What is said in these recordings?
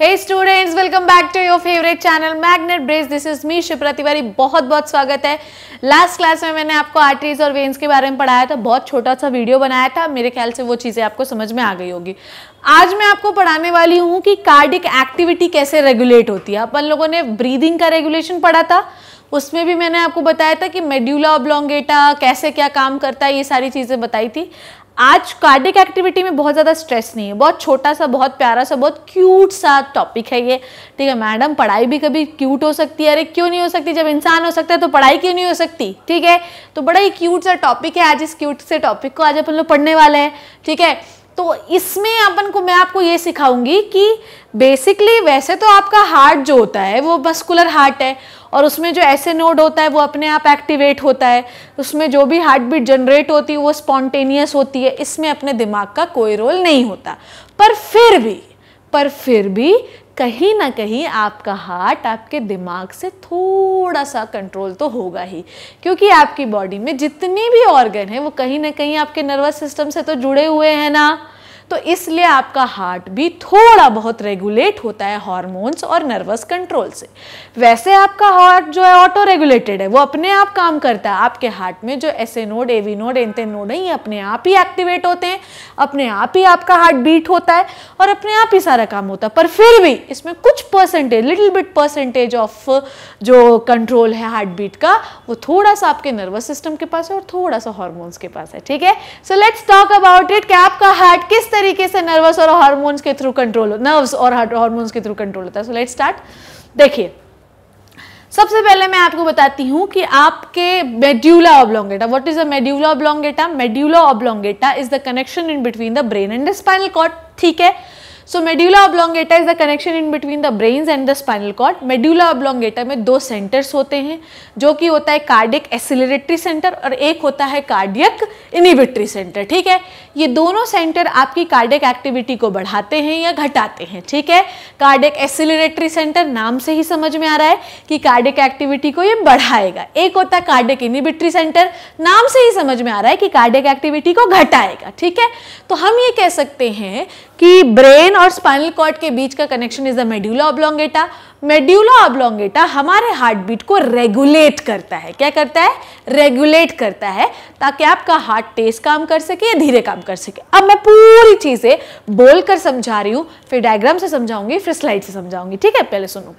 Hey students, welcome back to your favorite channel Magnet Brace. This is me Shipra Tiwari बहुत बहुत स्वागत है last class में मैंने आपको आर्टरीज और वेन्स के बारे में पढ़ाया था बहुत छोटा सा वीडियो बनाया था मेरे ख्याल से वो चीज़ें आपको समझ में आ गई होगी आज मैं आपको पढ़ाने वाली हूँ कि कार्डिक एक्टिविटी कैसे रेगुलेट होती है अपन लोगों ने ब्रीदिंग का रेगुलेशन पढ़ा था उसमें भी मैंने आपको बताया था कि मेड्यूला ऑब्लोंगेटा कैसे क्या काम करता है ये सारी चीज़ें बताई थी आज कार्डिक एक्टिविटी में बहुत ज़्यादा स्ट्रेस नहीं है बहुत छोटा सा बहुत प्यारा सा बहुत क्यूट सा टॉपिक है ये ठीक है मैडम पढ़ाई भी कभी क्यूट हो सकती है अरे क्यों नहीं हो सकती जब इंसान हो सकता है तो पढ़ाई क्यों नहीं हो सकती ठीक है तो बड़ा ही क्यूट सा टॉपिक है आज इस क्यूट से टॉपिक को आज अपन लोग पढ़ने वाले हैं ठीक है तो इसमें अपन को मैं आपको ये सिखाऊंगी कि बेसिकली वैसे तो आपका हार्ट जो होता है वो मस्कुलर हार्ट है और उसमें जो ऐसे नोड होता है वो अपने आप एक्टिवेट होता है उसमें जो भी हार्ट बीट जनरेट होती है वो स्पॉन्टेनियस होती है इसमें अपने दिमाग का कोई रोल नहीं होता पर फिर भी पर फिर भी कहीं ना कहीं आपका हार्ट आपके दिमाग से थोड़ा सा कंट्रोल तो होगा ही क्योंकि आपकी बॉडी में जितनी भी ऑर्गन है वो कहीं ना कहीं आपके नर्वस सिस्टम से तो जुड़े हुए हैं ना तो इसलिए आपका हार्ट भी थोड़ा बहुत रेगुलेट होता है हॉर्मोन्स और नर्वस कंट्रोल से वैसे आपका हार्ट जो है ऑटो रेगुलेटेड है वो अपने आप काम करता है आपके हार्ट में जो S A node AV node एनते नोड है ये अपने आप ही एक्टिवेट होते हैं अपने आप ही आपका हार्ट बीट होता है और अपने आप ही सारा काम होता है पर फिर भी इसमें कुछ percentage little bit percentage of जो कंट्रोल है हार्ट बीट का वो थोड़ा सा आपके नर्वस सिस्टम के पास है और थोड़ा सा हॉर्मोन्स के पास है ठीक है so let's talk about it कि आपका हार्ट किस तरह तरीके से नर्वस और हार्मोन्स के थ्रू कंट्रोल नर्व्स और हार्मोन्स के थ्रू कंट्रोल होता है सो लेट स्टार्ट देखिए सबसे पहले मैं आपको बताती हूँ कि आपके medulla oblongata what is the medulla oblongata medulla oblongata is the connection in between the brain and the spinal cord ठीक है so medulla oblongata is the connection in between the brains and the spinal cord medulla oblongata में दो centres होते हैं जो कि होता है कार्डिक एसिलेटरी सेंटर और एक होता है कार्डियक इनिबिटरी सेंटर ठीक है ये दोनों सेंटर आपकी कार्डिक एक्टिविटी को बढ़ाते हैं या घटाते हैं ठीक है कार्डिक एसिलेटरी सेंटर नाम से ही समझ में आ रहा है कि कार्डिक एक्टिविटी को ये बढ़ाएगा एक होता है कार्डिक इनिबिट्री सेंटर नाम से ही समझ में आ रहा है कि कार्डिक एक्टिविटी को घटाएगा ठीक है तो हम ये कह सकते हैं कि ब्रेन और स्पाइनल कॉर्ड के बीच का connection is the medulla oblongata medulla oblongata हमारे हार्ट बीट को रेगुलेट करता है क्या करता है रेगुलेट करता है ताकि आपका हार्ट तेज काम कर सके या धीरे काम कर सके अब मैं पूरी चीज़ें बोलकर समझा रही हूँ फिर डायग्राम से समझाऊंगी फिर स्लाइड से समझाऊंगी ठीक है पहले सुनो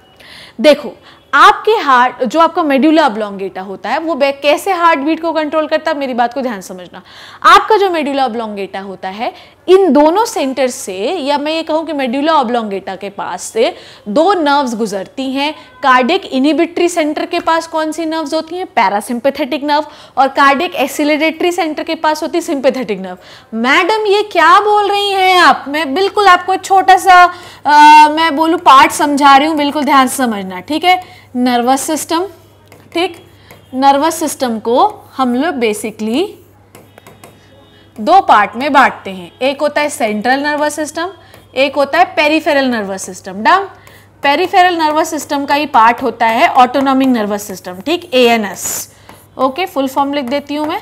देखो आपके हार्ट जो आपका मेड्यूला ऑब्लोंगेटा होता है वो कैसे हार्ट बीट को कंट्रोल करता है मेरी बात को ध्यान समझना आपका जो मेड्यूला ऑब्लोंगेटा होता है इन दोनों सेंटर से या मैं ये कहूँ कि मेड्यूला ऑब्लोंगेटा के पास से दो नर्व्स गुजरती हैं कार्डिक इनिबिट्री सेंटर के पास कौन सी नर्व्स होती हैं पैरासिम्पेथेटिक नर्व और कार्डिक एसिलेटरी सेंटर के पास होती सिंपेथेटिक नर्व मैडम ये क्या बोल रही हैं आप मैं बिल्कुल आपको छोटा सा आ, मैं बोलूँ पार्ट समझा रही हूँ बिल्कुल ध्यान से समझना ठीक है नर्वस सिस्टम ठीक नर्वस सिस्टम को हम लोग बेसिकली दो पार्ट में बांटते हैं एक होता है सेंट्रल नर्वस सिस्टम एक होता है पेरीफेरल नर्वस सिस्टम डम पेरीफेरल नर्वस सिस्टम का ही पार्ट होता है ऑटोनॉमिक नर्वस सिस्टम ठीक एस ओके फुल फॉर्म लिख देती हूँ मैं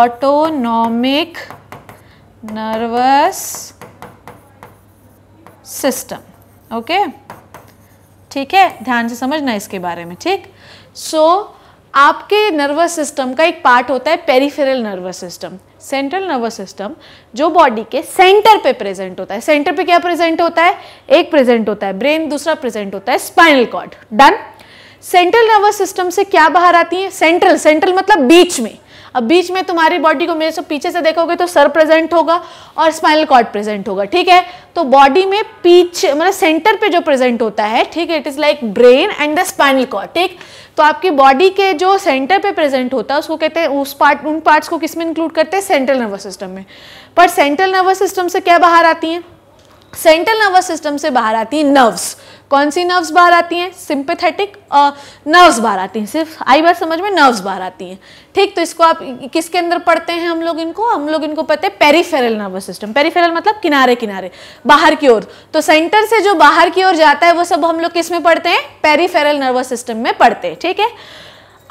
ऑटोनॉमिक नर्वस सिस्टम ओके ठीक है ध्यान से समझना इसके बारे में ठीक सो so, आपके नर्वस सिस्टम का एक पार्ट होता है peripheral nervous system central nervous system जो बॉडी के सेंटर पे प्रेजेंट होता है सेंटर पे क्या प्रेजेंट होता है एक प्रेजेंट होता है ब्रेन दूसरा प्रेजेंट होता है स्पाइनल कॉर्ड डन सेंट्रल नर्वस सिस्टम से क्या बाहर आती है सेंट्रल सेंट्रल मतलब बीच में अब बीच में तुम्हारी बॉडी को मेरे से पीछे से देखोगे तो सर प्रेजेंट होगा और स्पाइनल कॉर्ड प्रेजेंट होगा ठीक है तो बॉडी में पीछे मतलब सेंटर पे जो प्रेजेंट होता है ठीक है it is like brain and the spinal cord ठीक तो आपकी बॉडी के जो सेंटर पे प्रेजेंट होता है उसको कहते हैं उस पार्ट उन पार्ट्स को किस में इंक्लूड करते हैं सेंट्रल नर्वस सिस्टम में पर सेंट्रल नर्वस सिस्टम से क्या बाहर आती हैं सेंट्रल नर्वस सिस्टम से बाहर आती है नर्व्स कौन सी नर्व्स बाहर आती हैं सिंपथेटिक नर्व्स बाहर आती हैं सिर्फ आई बार समझ में नर्व्स बाहर आती हैं ठीक तो इसको आप किसके अंदर पढ़ते हैं हम लोग इनको हम लोग इनको पढ़ते हैं पेरीफेरल नर्वस सिस्टम पेरीफेरल मतलब किनारे किनारे बाहर की ओर तो सेंटर से जो बाहर की ओर जाता है वो सब हम लोग किस में पढ़ते हैं पेरीफेरल नर्वस सिस्टम में पढ़ते हैं ठीक है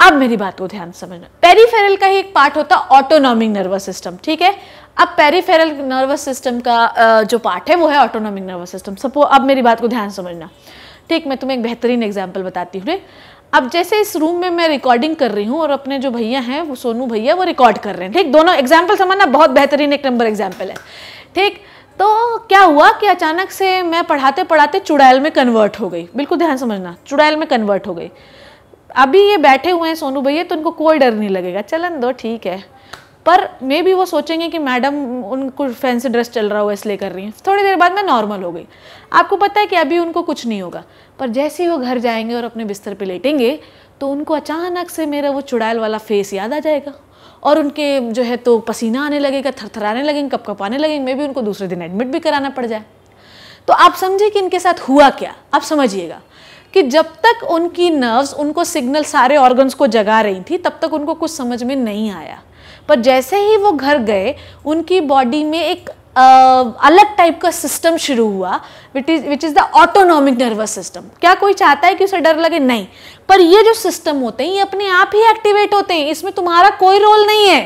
अब मेरी बात को ध्यान समझना पेरीफेरल का ही एक पार्ट होता है ऑटोनॉमिक नर्वस सिस्टम ठीक है अब पेरीफेरल नर्वस सिस्टम का जो पार्ट है वो है ऑटोनॉमिक नर्वस सिस्टम सपो अब मेरी बात को ध्यान समझना ठीक मैं तुम्हें एक बेहतरीन एग्जाम्पल बताती हूँ अब जैसे इस रूम में मैं रिकॉर्डिंग कर रही हूँ और अपने जो भैया हैं वो सोनू भैया वो रिकॉर्ड कर रहे हैं ठीक दोनों एग्जाम्पल समझना बहुत बेहतरीन एक नंबर एग्जाम्पल है ठीक तो क्या हुआ कि अचानक से मैं पढ़ाते पढ़ाते चुड़ैल में कन्वर्ट हो गई बिल्कुल ध्यान समझना चुड़ैल में कन्वर्ट हो गई अभी ये बैठे हुए हैं सोनू भैया तो उनको कोई डर नहीं लगेगा चलन दो ठीक है पर मे भी वो सोचेंगे कि मैडम उनको फैंसी ड्रेस चल रहा हो इसलिए कर रही हैं थोड़ी देर बाद मैं नॉर्मल हो गई आपको पता है कि अभी उनको कुछ नहीं होगा पर जैसे ही वो घर जाएंगे और अपने बिस्तर पे लेटेंगे तो उनको अचानक से मेरा वो चुड़ैल वाला फेस याद आ जाएगा और उनके जो है तो पसीना आने लगेगा थरथराने लगेंगे कप आने लगेंगे मे भी उनको दूसरे दिन एडमिट भी कराना पड़ जाए तो आप समझिए कि इनके साथ हुआ क्या आप समझिएगा कि जब तक उनकी नर्व्स उनको सिग्नल सारे ऑर्गन्स को जगा रही थी तब तक उनको कुछ समझ में नहीं आया पर जैसे ही वो घर गए उनकी बॉडी में एक आ, अलग टाइप का सिस्टम शुरू हुआ what is which is the autonomic nervous system क्या कोई चाहता है कि उसे डर लगे नहीं पर ये जो सिस्टम होते हैं ये अपने आप ही एक्टिवेट होते हैं इसमें तुम्हारा कोई रोल नहीं है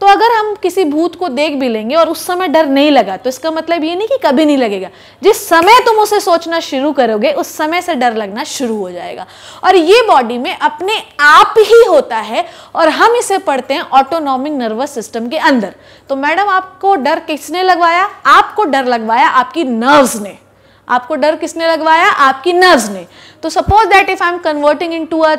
तो अगर हम किसी भूत को देख भी लेंगे और उस समय डर नहीं लगा तो इसका मतलब ये नहीं कि कभी नहीं लगेगा जिस समय तुम उसे सोचना शुरू करोगे उस समय से डर लगना शुरू हो जाएगा और ये बॉडी में अपने आप ही होता है और हम इसे पढ़ते हैं ऑटोनॉमिक नर्वस सिस्टम के अंदर तो मैडम आपको डर किसने लगवाया आपको डर लगवाया आपकी नर्व्स ने आपको डर किसने लगवाया आपकी नर्व्स ने तो suppose that if I am converting into a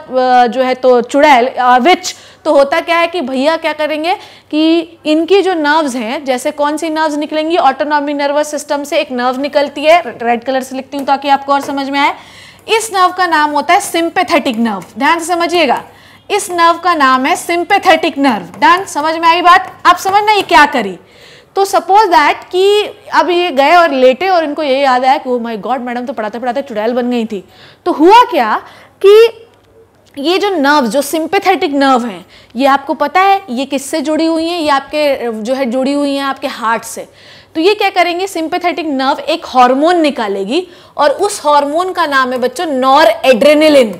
जो है तो चुड़ैल विच uh, तो होता क्या है कि भैया क्या करेंगे कि इनकी जो नर्व्स हैं जैसे कौन सी नर्व्स निकलेंगी ऑटोनॉमी नर्वस सिस्टम से एक नर्व निकलती है रेड कलर से लिखती हूँ ताकि आपको और समझ में आए इस नर्व का नाम होता है सिंपेथेटिक नर्व ध्यान से समझिएगा इस नर्व का नाम है सिंपेथेटिक नर्व डन समझ में आई बात आप समझना ये क्या करी तो सपोज दैट कि अब ये गए और लेटे और इनको ये याद आया कि ओ माय गॉड मैडम तो पढ़ाते पढ़ाते चुड़ैल बन गई थी तो हुआ क्या कि ये जो नर्व जो सिंपेथेटिक नर्व हैं ये आपको पता है ये किससे जुड़ी हुई हैं ये आपके जो है जुड़ी हुई हैं आपके हार्ट से तो ये क्या करेंगे सिंपेथेटिक नर्व एक हार्मोन निकालेगी और उस हार्मोन का नाम है बच्चों नॉर एड्रेनलिन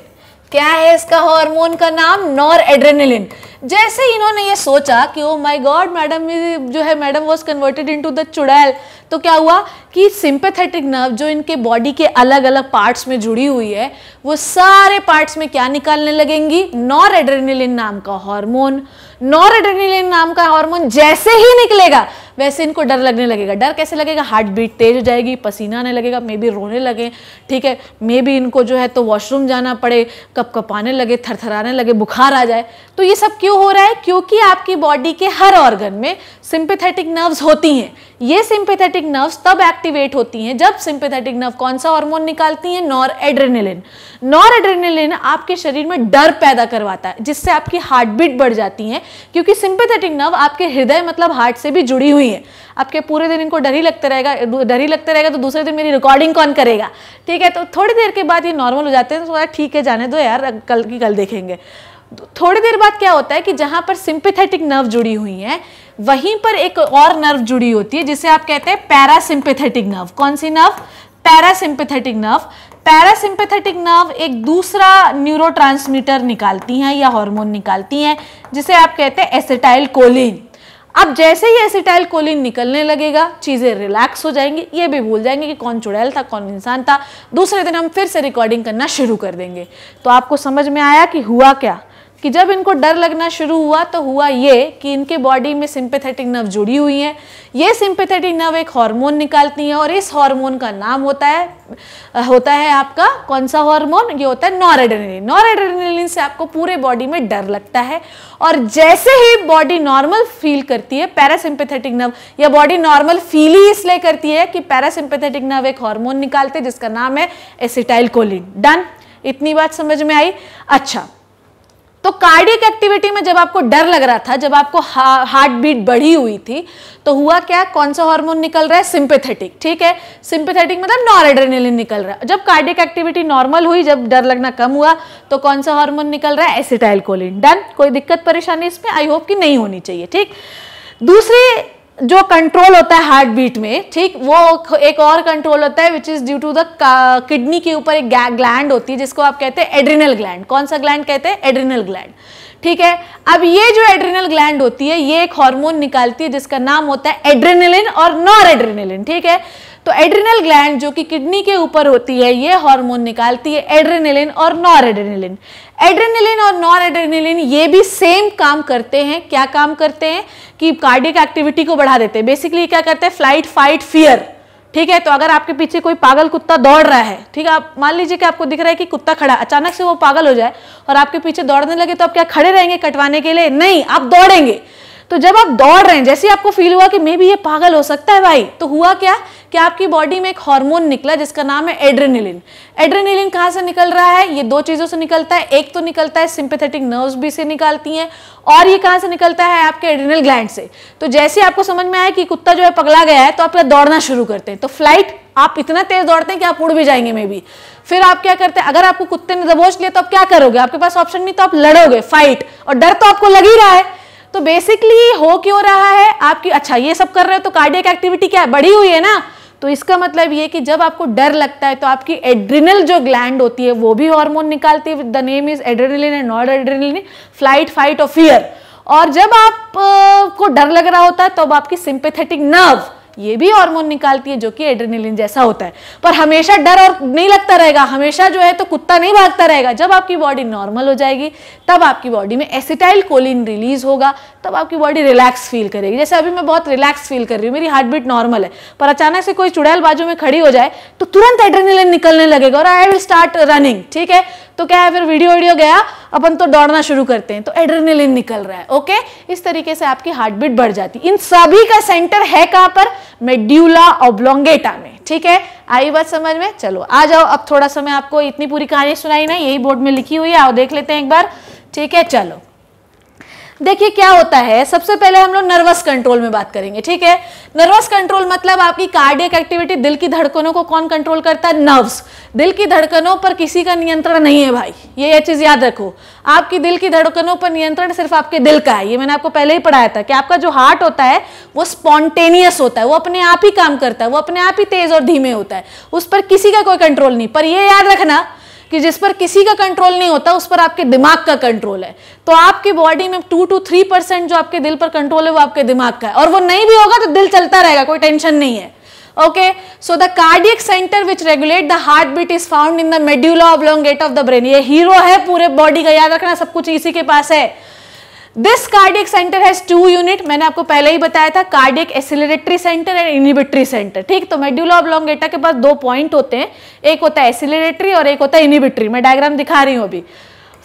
क्या है इसका हार्मोन का नाम नॉर एड्रेनलिन जैसे इन्होंने ये सोचा कि ओ माय गॉड मैडम जो है madam was converted into the चुड़ैल तो क्या हुआ कि सिंपैथेटिक नर्व जो इनके बॉडी के अलग अलग पार्ट्स में जुड़ी हुई है वो सारे पार्ट्स में क्या निकालने लगेंगी नॉर एड्रेनलिन नाम का हार्मोन नॉर एड्रेनलिन नाम का हार्मोन जैसे ही निकलेगा वैसे इनको डर लगने लगेगा डर कैसे लगेगा हार्ट बीट तेज हो जाएगी पसीना आने लगेगा मे बी रोने लगे ठीक है मे बी इनको जो है तो वॉशरूम जाना पड़े कप कपाने लगे थरथराने लगे बुखार आ जाए तो ये सब क्यों हो रहा है क्योंकि आपकी बॉडी के हर ऑर्गन में सिंपेथेटिक नर्व्स होती हैं ये सिंपेथेटिक नर्व्स तब एक्टिवेट होती हैं जब सिंपेथेटिक नर्व कौन सा हार्मोन निकालती हैं नॉर एड्रेनलिन नॉर एड्रेनलिन आपके शरीर में डर पैदा करवाता है जिससे आपकी हार्ट बीट बढ़ जाती है क्योंकि सिंपेथेटिक नर्व आपके हृदय मतलब हार्ट से भी जुड़ी हुई है आपके पूरे दिन इनको डर ही लगता रहेगा डर ही लगता रहेगा तो दूसरे दिन मेरी रिकॉर्डिंग कौन करेगा ठीक है तो थोड़ी देर के बाद ये नॉर्मल हो जाते हैं तो ठीक है जाने दो यार कल की कल देखेंगे तो थोड़ी देर बाद क्या होता है कि जहाँ पर सिंपेथेटिक नर्व जुड़ी हुई है वहीं पर एक और नर्व जुड़ी होती है जिसे आप कहते हैं पैरासिम्पेथेटिक नर्व कौन सी nerve parasympathetic nerve parasympathetic nerve एक दूसरा न्यूरो निकालती हैं या हार्मोन निकालती हैं जिसे आप कहते हैं एसेटाइल कोलिन अब जैसे ही एसिटाइल कोलिन निकलने लगेगा चीज़ें रिलैक्स हो जाएंगी ये भी भूल जाएंगे कि कौन चुड़ैल था कौन इंसान था दूसरे दिन हम फिर से रिकॉर्डिंग करना शुरू कर देंगे तो आपको समझ में आया कि हुआ क्या कि जब इनको डर लगना शुरू हुआ तो हुआ ये कि इनके बॉडी में सिंपेथेटिक नर्व जुड़ी हुई है ये सिंपेथेटिक नर्व एक हार्मोन निकालती है और इस हार्मोन का नाम होता है होता है आपका कौन सा हार्मोन ये होता है नॉरेड्रेनलिन नॉरेड्रेनलिन से आपको पूरे बॉडी में डर लगता है और जैसे ही बॉडी नॉर्मल फील करती है पैरासिम्पेथेटिक नर्व या बॉडी नॉर्मल फील ही इसलिए करती है कि पैरासिम्पेथेटिक नर्व एक हार्मोन निकालते जिसका नाम है एसिटाइल कोलिन डन इतनी बात समझ में आई अच्छा तो कार्डियक एक्टिविटी में जब आपको डर लग रहा था जब आपको हार्ट बीट बढ़ी हुई थी तो हुआ क्या कौन सा हार्मोन निकल रहा है सिंपेथेटिक ठीक है सिंपेथेटिक मतलब नॉरेड्रेनलिन निकल रहा है जब कार्डियक एक्टिविटी नॉर्मल हुई जब डर लगना कम हुआ तो कौन सा हार्मोन निकल रहा है एसिटाइल कोलिन डन कोई दिक्कत परेशानी इसमें आई होप कि नहीं होनी चाहिए ठीक दूसरी जो कंट्रोल होता है हार्ट बीट में ठीक वो एक और कंट्रोल होता है which is due to the kidney के ऊपर एक ग्लैंड होती है जिसको आप कहते हैं एड्रिनल ग्लैंड कौन सा ग्लैंड कहते हैं एड्रिनल ग्लैंड ठीक है अब ये जो एड्रिनल ग्लैंड होती है ये एक हार्मोन निकालती है जिसका नाम होता है एड्रेनलिन और नॉर एड्रेनलिन ठीक है तो एड्रिनल ग्लैंड जो कि किडनी के ऊपर होती है ये हार्मोन निकालती है एड्रेनिलिन और नॉर एड्रेनिलिन एड्रेनिलिन और नॉर एड्रेनिलिन ये भी सेम काम करते हैं क्या काम करते हैं कि कार्डिक एक्टिविटी को बढ़ा देते हैं बेसिकली क्या करते हैं फ्लाइट फाइट फियर ठीक है तो अगर आपके पीछे कोई पागल कुत्ता दौड़ रहा है ठीक है आप मान लीजिए कि आपको दिख रहा है कि कुत्ता खड़ा अचानक से वो पागल हो जाए और आपके पीछे दौड़ने लगे तो आप क्या खड़े रहेंगे कटवाने के लिए नहीं आप दौड़ेंगे तो जब आप दौड़ रहे हैं जैसे आपको फील हुआ कि मे भी ये पागल हो सकता है भाई तो हुआ क्या कि आपकी बॉडी में एक हार्मोन निकला जिसका नाम है एड्रेनिलिन एड्रेनिलिन कहाँ से निकल रहा है ये दो चीज़ों से निकलता है एक तो निकलता है सिंपेथेटिक नर्व्स भी से निकालती हैं और ये कहाँ से निकलता है आपके एड्रेनल ग्लैंड से तो जैसे आपको समझ में आया कि कुत्ता जो है पगला गया है तो आप दौड़ना शुरू करते हैं तो फ्लाइट आप इतना तेज दौड़ते हैं कि आप उड़ भी जाएंगे मे भी फिर आप क्या करते हैं अगर आपको कुत्ते ने दबोच लिया तो आप क्या करोगे आपके पास ऑप्शन नहीं तो आप लड़ोगे फाइट और डर तो आपको लग ही रहा है तो बेसिकली हो क्यों रहा है आपकी अच्छा ये सब कर रहे हो तो कार्डियक एक्टिविटी क्या है बढ़ी हुई है ना तो इसका मतलब ये कि जब आपको डर लगता है तो आपकी एड्रिनल जो ग्लैंड होती है वो भी हार्मोन निकालती है the name is adrenaline and not flight fight of fear और जब आपको डर लग रहा होता है तब तो आपकी सिंपेथेटिक नर्व ये भी हार्मोन निकालती है जो कि एड्रेनलिन जैसा होता है पर हमेशा डर और नहीं लगता रहेगा हमेशा जो है तो कुत्ता नहीं भागता रहेगा जब आपकी बॉडी नॉर्मल हो जाएगी तब आपकी बॉडी में एसिटाइल कोलिन रिलीज होगा तब आपकी बॉडी रिलैक्स फील करेगी जैसे अभी मैं बहुत रिलैक्स फील कर रही हूँ मेरी हार्ट बीट नॉर्मल है पर अचानक से कोई चुड़ैल बाजू में खड़ी हो जाए तो तुरंत एड्रेनलिन निकलने लगेगा और आई विल स्टार्ट रनिंग ठीक है तो क्या है फिर वीडियो वीडियो गया अपन तो दौड़ना शुरू करते हैं तो एड्रेनलिन निकल रहा है ओके इस तरीके से आपकी हार्ट बीट बढ़ जाती इन सभी का सेंटर है कहाँ पर मेड्यूला ऑब्लोंगेटा में ठीक है आई बात समझ में चलो आ जाओ अब थोड़ा सा मैं आपको इतनी पूरी कहानी सुनाई ना यही बोर्ड में लिखी हुई है आओ देख लेते हैं एक बार ठीक है चलो देखिए क्या होता है सबसे पहले हम लोग नर्वस कंट्रोल में बात करेंगे ठीक है नर्वस कंट्रोल मतलब आपकी कार्डियक एक्टिविटी दिल की धड़कनों को कौन कंट्रोल करता है नर्व्स दिल की धड़कनों पर किसी का नियंत्रण नहीं है भाई ये ये चीज़ याद रखो आपकी दिल की धड़कनों पर नियंत्रण सिर्फ आपके दिल का है ये मैंने आपको पहले ही पढ़ाया था कि आपका जो हार्ट होता है वो स्पॉन्टेनियस होता है वो अपने आप ही काम करता है वो अपने आप ही तेज और धीमे होता है उस पर किसी का कोई कंट्रोल नहीं पर यह याद रखना कि जिस पर किसी का कंट्रोल नहीं होता उस पर आपके दिमाग का कंट्रोल है तो आपके बॉडी में टू टू थ्री परसेंट जो आपके दिल पर कंट्रोल है वो आपके दिमाग का है और वो नहीं भी होगा तो दिल चलता रहेगा कोई टेंशन नहीं है okay so the cardiac centre which regulate the heart beat is found in the medulla gate of the brain ये हीरो है पूरे बॉडी का याद रखना सब कुछ इसी के पास है this cardiac centre has two unit मैंने आपको पहले ही बताया था cardiac acceleratory centre and inhibitory centre ठीक तो मेड्यूला ऑब्लोंगेटा के पास दो पॉइंट होते हैं एक होता है एसिलेटरी और एक होता है इनिबिटरी मैं डायग्राम दिखा रही हूँ अभी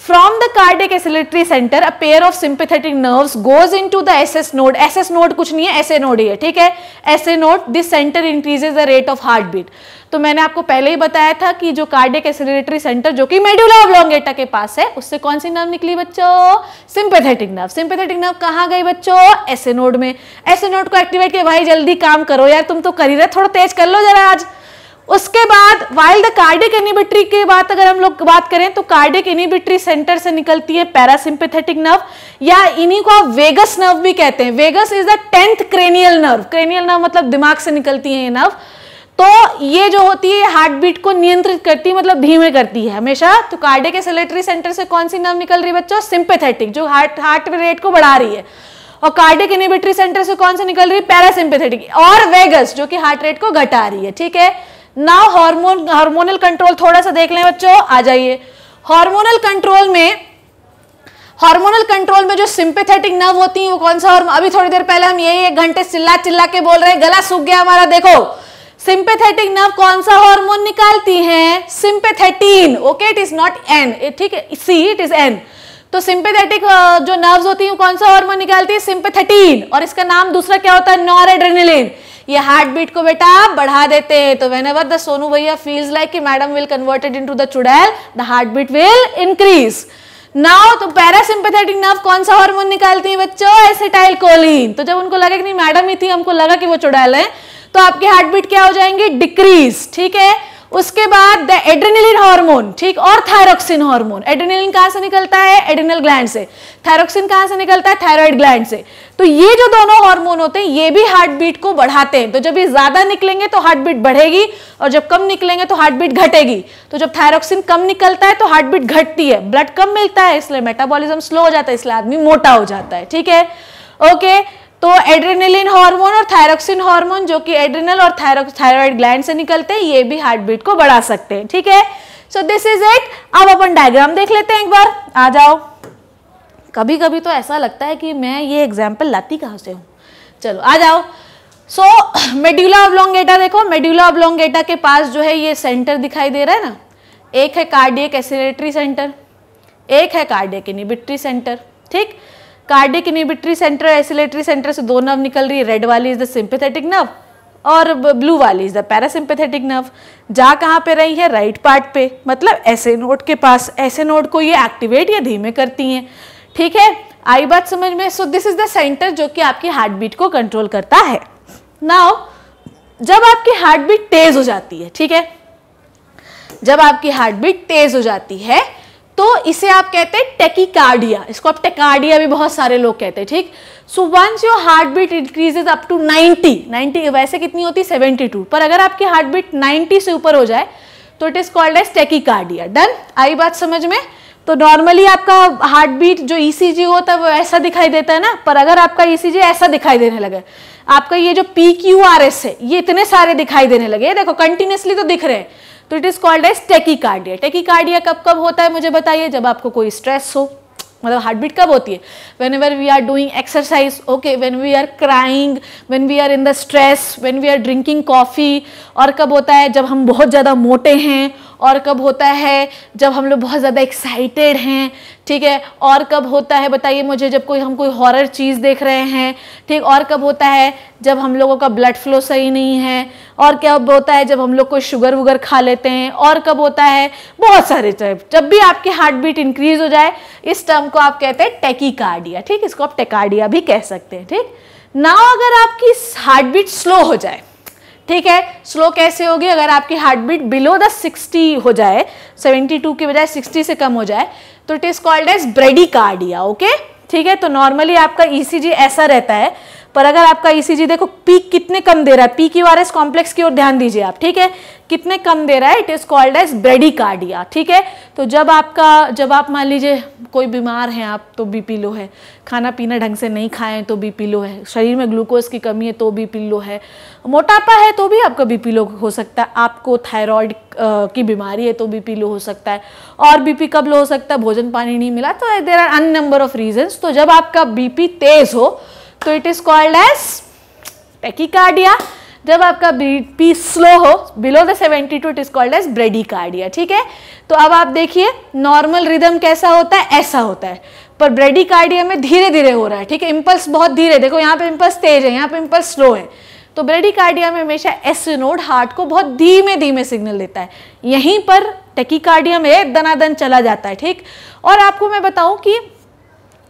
From the cardiac acceleratory center, a pair of sympathetic nerves goes into the SS node. SS node कुछ नहीं है SA node है ठीक है SA node this center increases the rate of heart तो मैंने आपको पहले ही बताया था कि जो कार्डिक एक्सेलरेटरी सेंटर जो कि मेड्यूला ऑब्लोंगेटा के पास है उससे कौन सी नर्व निकली बच्चों सिंपेथेटिक नर्व सिंपेथेटिक नर्व कहाँ गई बच्चों एसे नोड में एसे नोड को एक्टिवेट किया भाई जल्दी काम करो यार तुम तो कर ही रहे थोड़ा तेज कर लो जरा आज उसके बाद वाइल्ड कार्डिक इनिबिटरी के बात अगर हम लोग बात करें तो कार्डिक इनिबिटरी सेंटर से निकलती है पैरासिम्पेथेटिक नर्व या इन्हीं को आप वेगस नर्व भी कहते हैं vagus is the tenth cranial nerve cranial nerve मतलब दिमाग से निकलती है ये नर्व तो ये जो होती है हार्ट बीट को नियंत्रित करती है मतलब धीमे करती है हमेशा तो कार्डिक एसेलेटरी सेंटर से कौन सी नर्व निकल रही है बच्चों सिंपेथेटिक जो हार्ट हार्ट रेट को बढ़ा रही है और कार्डिक इनिबिटरी सेंटर से कौन सी निकल रही है पैरासिम्पेथेटिक और वेगस जो कि हार्ट रेट को घटा रही है ठीक है नाउ हार्मोन हार्मोनल कंट्रोल थोड़ा सा देख लें बच्चों आ जाइए हार्मोनल कंट्रोल में हार्मोनल कंट्रोल में जो सिंपेथेटिक नर्व होती है वो कौन सा हार्मोन अभी थोड़ी देर पहले हम यही एक घंटे चिल्ला चिल्ला के बोल रहे हैं गला सूख गया हमारा देखो सिंपेथेटिक नर्व कौन सा हार्मोन निकालती है sympathin okay it is not an ठीक है सी इट इज एन तो सिंपेथेटिक जो नर्व्स होती वो कौन सा हार्मोन निकालती है सिंपेथेटीन और इसका नाम दूसरा क्या होता है नॉरेड्रेनलिन ये हार्ट बीट को बेटा बढ़ा देते हैं तो वेन एवर द सोनू भैया फील्स लाइक कि madam will converted in to the चुड़ैल the heart beat will increase now तो पैरासिम्पेथेटिक नर्व कौन सा हार्मोन निकालती है बच्चों एसिटाइल कोलिन तो जब उनको लगा कि नहीं मैडम ही थी हमको लगा कि वो चुड़ैल है तो आपके हार्ट बीट क्या हो जाएंगे डिक्रीज ठीक है उसके बाद द एड्रेनलिन हार्मोन ठीक और थायरोक्सिन हार्मोन एड्रेनलिन कहां से निकलता है एड्रेनल ग्लैंड से थायरोक्सिन कहां से निकलता है थायराइड ग्लैंड से तो ये जो दोनों हार्मोन होते हैं ये भी हार्ट बीट को बढ़ाते हैं तो जब ये ज्यादा निकलेंगे तो हार्ट बीट बढ़ेगी और जब कम निकलेंगे तो हार्ट बीट घटेगी तो जब थायरोक्सिन कम निकलता है तो हार्ट बीट घटती है ब्लड कम मिलता है इसलिए मेटाबॉलिज्म स्लो हो जाता है इसलिए आदमी मोटा हो जाता है ठीक है ओके okay? तो एड्रेनलिन हार्मोन और थायरोक्सिन हार्मोन जो कि एड्रेनल और थायरॉयड ग्लैंड से निकलते हैं ये भी हार्ट बीट को बढ़ा सकते हैं ठीक है सो दिस इज इट अब अपन डायग्राम देख लेते हैं एक बार आ जाओ कभी कभी तो ऐसा लगता है कि मैं ये एग्जाम्पल लाती कहाँ से हूँ चलो आ जाओ सो मेड्यूला ऑब्लोंगेटा देखो मेड्यूला ऑब्लोंगेटा के पास जो है ये सेंटर दिखाई दे रहा है ना एक है कार्डियक एसिलेटरी सेंटर एक है कार्डियक इनिबिट्री सेंटर ठीक cardiac inhibitory centre acceleratory centre से दो नर्व निकल रही है रेड वाली इज द सिंपेथेटिक नर्व और ब्लू वाली इज द पैरासिम्पेथेटिक नर्व जा कहाँ पे रही है राइट पार्ट पे मतलब ऐसे नोड के पास ऐसे नोड को ये एक्टिवेट या धीमे करती हैं ठीक है आई बात समझ में so this is the centre जो कि आपकी हार्ट बीट को कंट्रोल करता है नाउ जब आपकी हार्ट बीट तेज हो जाती है ठीक है जब आपकी हार्ट बीट तेज हो जाती है तो इसे आप कहते हैं टेकिकार्डिया इसको आप टेकार्डिया भी बहुत सारे लोग कहते हैं ठीक so once your heart beat increases up to 90 90 वैसे कितनी होती है 72 पर अगर आपकी हार्ट बीट 90 से ऊपर हो जाए तो it is called as tachycardia done आई बात समझ में तो नॉर्मली आपका हार्ट बीट जो ईसीजी e होता है वो ऐसा दिखाई देता है ना पर अगर आपका ईसीजी e ऐसा दिखाई देने लगे आपका ये जो पी क्यू आर एस है ये इतने सारे दिखाई देने लगे देखो कंटिन्यूसली तो दिख रहे हैं तो it is called as tachycardia tachycardia कब कब होता है मुझे बताइए जब आपको कोई स्ट्रेस हो मतलब हार्ट बीट कब होती है whenever we are doing exercise okay when we are crying when we are in the stress when we are drinking coffee और कब होता है जब हम बहुत ज़्यादा मोटे हैं और कब होता है जब हम लोग बहुत ज़्यादा एक्साइटेड हैं ठीक है और कब होता है बताइए मुझे जब कोई हम कोई हॉरर चीज़ देख रहे हैं ठीक और कब होता है जब हम लोगों का ब्लड फ्लो सही नहीं है और क्या होता है जब हम लोग कोई शुगर वुगर खा लेते हैं और कब होता है बहुत सारे टाइप जब भी आपके हार्ट बीट इंक्रीज हो जाए इस टर्म को आप कहते हैं टेकिकार्डिया ठीक इसको आप टेकार्डिया भी कह सकते हैं ठीक ना अगर आपकी हार्ट बीट स्लो हो जाए ठीक है स्लो कैसे होगी अगर आपकी हार्ट बीट बिलो द 60 हो जाए 72 के बजाय 60 से कम हो जाए तो it is called as cardia okay ठीक है तो नॉर्मली आपका ईसीजी e ऐसा रहता है पर अगर आपका ईसीजी e देखो पीक कितने कम दे रहा है P Q R S complex की ओर ध्यान दीजिए आप ठीक है कितने कम दे रहा है it is called as bradycardia ठीक है तो जब आपका जब आप मान लीजिए कोई बीमार हैं आप तो बी पी लो है खाना पीना ढंग से नहीं खाएं तो बी पी लो है शरीर में ग्लूकोज की कमी है तो बी पी लो है मोटापा है तो भी आपका बी पी लो हो सकता है आपको थायराइड की बीमारी है तो बी पी लो हो सकता है और बी पी कब लो हो सकता है भोजन पानी नहीं मिला तो there are an number of reasons तो जब आपका बी पी तेज़ हो तो it is called as tachycardia जब आपका बीपी स्लो हो below the seventy two it is called as bradycardia ठीक है तो अब आप देखिए नॉर्मल रिदम कैसा होता है ऐसा होता है पर ब्रेडी कार्डिया में धीरे धीरे हो रहा है ठीक है इम्पल्स बहुत धीरे देखो यहाँ पे इम्पल्स तेज है यहाँ पे इम्पल्स स्लो है तो ब्रेडिकार्डिया में हमेशा एसिनोड हार्ट को बहुत धीमे धीमे सिग्नल देता है यहीं पर टेकिकार्डिया में दनादन चला जाता है ठीक और आपको मैं बताऊं कि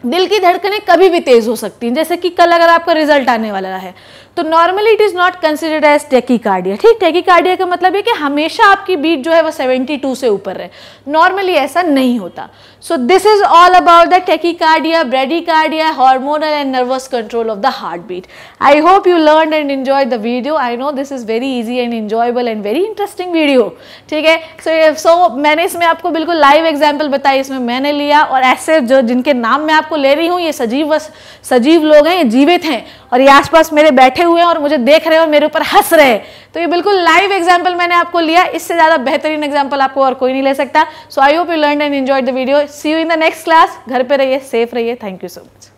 दिल की धड़कनें कभी भी तेज़ हो सकती हैं जैसे कि कल अगर आपका रिजल्ट आने वाला है तो normally it is not considered as tachycardia ठीक टेकिकार्डिया का मतलब है कि हमेशा आपकी बीट जो है वो 72 से ऊपर है नॉर्मली ऐसा नहीं होता so this is all about the tachycardia bradycardia hormonal and nervous control of the heart beat I hope you learn and enjoy the video I know this is very easy and enjoyable and very interesting video ठीक है सो सो मैंने इसमें आपको बिल्कुल live example बताई इसमें मैंने लिया और ऐसे जो जिनके नाम मैं आपको ले रही हूँ ये सजीव सजीव लोग हैं ये जीवित हैं और ये आसपास मेरे बैठे हुए हैं और मुझे देख रहे हैं और मेरे ऊपर हंस रहे हैं तो ये बिल्कुल लाइव एग्जाम्पल मैंने आपको लिया इससे ज़्यादा बेहतरीन एग्जाम्पल आपको और कोई नहीं ले सकता so I hope you learn and enjoy the video see you in the next class घर पर रहिए सेफ रहिए थैंक यू सो मच